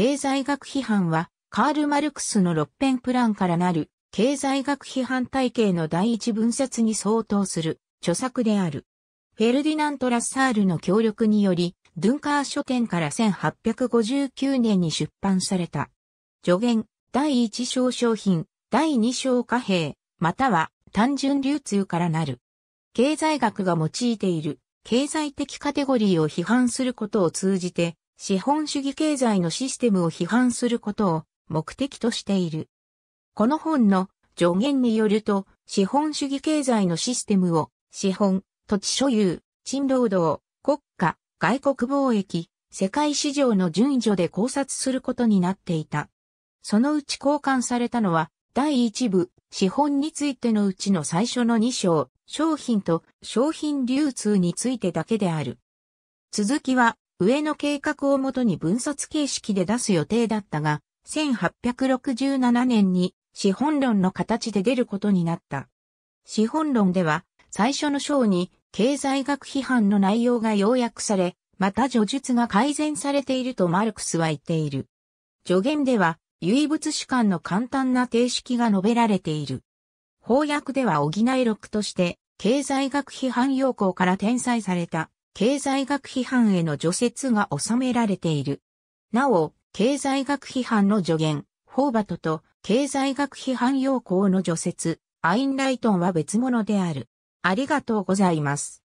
経済学批判は、カール・マルクスの六辺プランからなる、経済学批判体系の第一分節に相当する、著作である。フェルディナント・ラッサールの協力により、ドゥンカー書店から1859年に出版された。助言、第一章商品、第二章貨幣、または単純流通からなる。経済学が用いている経済的カテゴリーを批判することを通じて、資本主義経済のシステムを批判することを目的としている。この本の助言によると、資本主義経済のシステムを資本、土地所有、賃労働、国家、外国貿易、世界市場の順序で考察することになっていた。そのうち交換されたのは、第一部、資本についてのうちの最初の2章、商品と商品流通についてだけである。続きは、上の計画をもとに分冊形式で出す予定だったが、1867年に資本論の形で出ることになった。資本論では、最初の章に経済学批判の内容が要約され、また叙述が改善されているとマルクスは言っている。助言では、唯物主観の簡単な定式が述べられている。翻訳では補い録として、経済学批判要項から転載された。経済学批判への除雪が収められている。なお、経済学批判の助言、ホーバトと経済学批判要項の除雪、アインライトンは別物である。ありがとうございます。